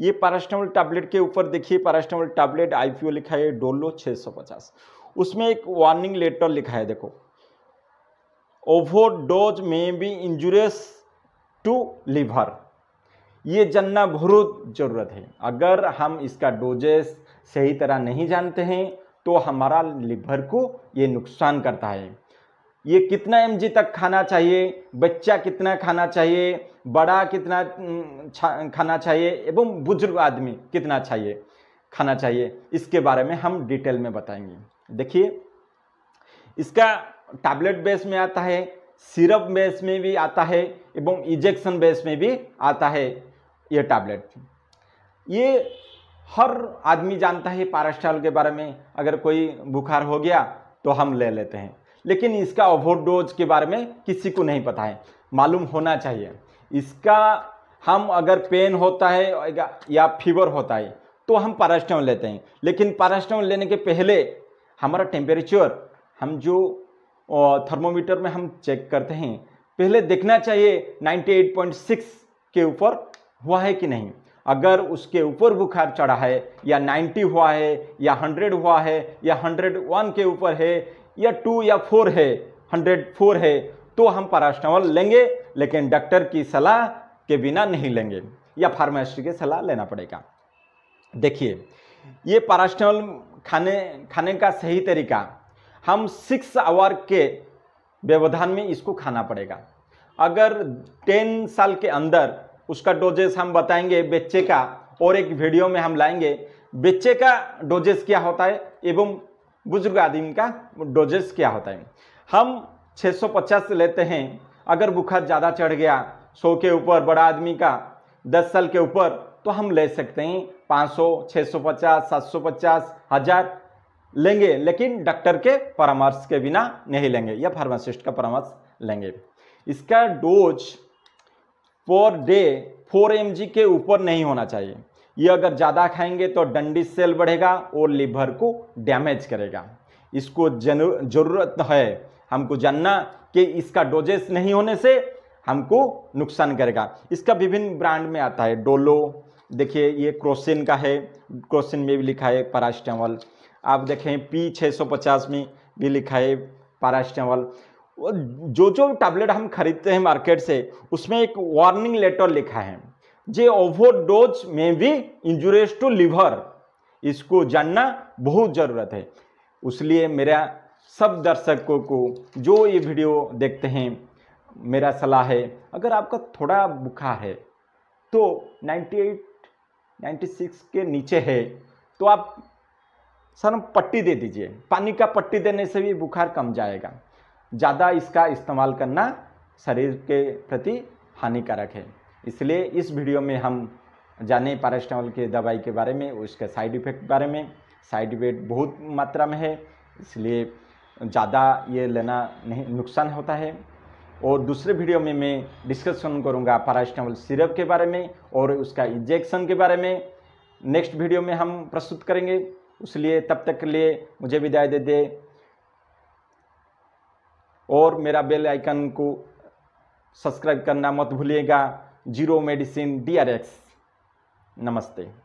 ये paracetamol tablet के ऊपर देखिए पैरास्टामोल टैबलेट आईपीओ लिखा है डोलो 650 उसमें एक वार्निंग लेटर लिखा है देखो ओवर डोज में भी इंजुरियस टू लिवर ये जानना बहुत ज़रूरत है अगर हम इसका डोजेस सही तरह नहीं जानते हैं तो हमारा लिवर को ये नुकसान करता है ये कितना एम तक खाना चाहिए बच्चा कितना खाना चाहिए बड़ा कितना खाना चाहिए एवं बुजुर्ग आदमी कितना चाहिए खाना चाहिए इसके बारे में हम डिटेल में बताएंगे देखिए इसका टैबलेट बेस में आता है सिरप बेस में भी आता है एवं इंजेक्शन बेस में भी आता है ये टैबलेट ये हर आदमी जानता है पारास्टाल के बारे में अगर कोई बुखार हो गया तो हम ले लेते हैं लेकिन इसका ओवरडोज के बारे में किसी को नहीं पता है मालूम होना चाहिए इसका हम अगर पेन होता है या फीवर होता है तो हम पैरास्टामोल लेते हैं लेकिन पैरास्टामोल लेने के पहले हमारा टेम्परेचर हम जो थर्मोमीटर में हम चेक करते हैं पहले देखना चाहिए 98.6 के ऊपर हुआ है कि नहीं अगर उसके ऊपर बुखार चढ़ा है या 90 हुआ है या 100 हुआ है या 101 के ऊपर है या टू या फोर है हंड्रेड फोर है तो हम पैरास्टामोल लेंगे लेकिन डॉक्टर की सलाह के बिना नहीं लेंगे या फार्मासिस्ट की सलाह लेना पड़ेगा देखिए ये पैरास्टामोल खाने खाने का सही तरीका हम सिक्स आवर के व्यवधान में इसको खाना पड़ेगा अगर टेन साल के अंदर उसका डोजेस हम बताएंगे बच्चे का और एक वीडियो में हम लाएंगे बच्चे का डोजेस क्या होता है एवं बुजुर्ग आदमी का डोजेस क्या होता है हम 650 लेते हैं अगर बुखार ज़्यादा चढ़ गया सौ के ऊपर बड़ा आदमी का दस साल के ऊपर तो हम ले सकते हैं 500, 650, 750, हजार लेंगे लेकिन डॉक्टर के परामर्श के बिना नहीं लेंगे या फार्मासिस्ट का परामर्श लेंगे इसका डोज पर डे 4 एम के ऊपर नहीं होना चाहिए ये अगर ज़्यादा खाएंगे तो डंडी सेल बढ़ेगा और लिवर को डैमेज करेगा इसको जरूरत है हमको जानना कि इसका डोजेस नहीं होने से हमको नुकसान करेगा इसका विभिन्न ब्रांड में आता है डोलो देखिए ये क्रोसिन का है क्रोसिन में भी लिखा है पारास्टेमल आप देखें पी 650 में भी लिखा है पारास्टेमल जो जो टैबलेट हम खरीदते हैं मार्केट से उसमें एक वार्निंग लेटर लिखा है जे ओवरडोज में भी इंजुरीज टू लिवर इसको जानना बहुत ज़रूरत है उसलिए मेरा सब दर्शकों को जो ये वीडियो देखते हैं मेरा सलाह है अगर आपका थोड़ा बुखार है तो 98 96 के नीचे है तो आप सर पट्टी दे दीजिए पानी का पट्टी देने से भी बुखार कम जाएगा ज़्यादा इसका इस्तेमाल करना शरीर के प्रति हानिकारक है इसलिए इस वीडियो में हम जाने पैरास्टामोल के दवाई के बारे में उसके साइड इफ़ेक्ट के बारे में साइड इफेक्ट बहुत मात्रा में है इसलिए ज़्यादा ये लेना नहीं नुकसान होता है और दूसरे वीडियो में मैं डिस्कशन करूँगा पैरास्टामोल सिरप के बारे में और उसका इंजेक्शन के बारे में नेक्स्ट वीडियो में हम प्रस्तुत करेंगे उसलिए तब तक के लिए मुझे विदाई दे दे और मेरा बेल आइकन को सब्सक्राइब करना मत भूलिएगा जीरो मेडिसिन डी नमस्ते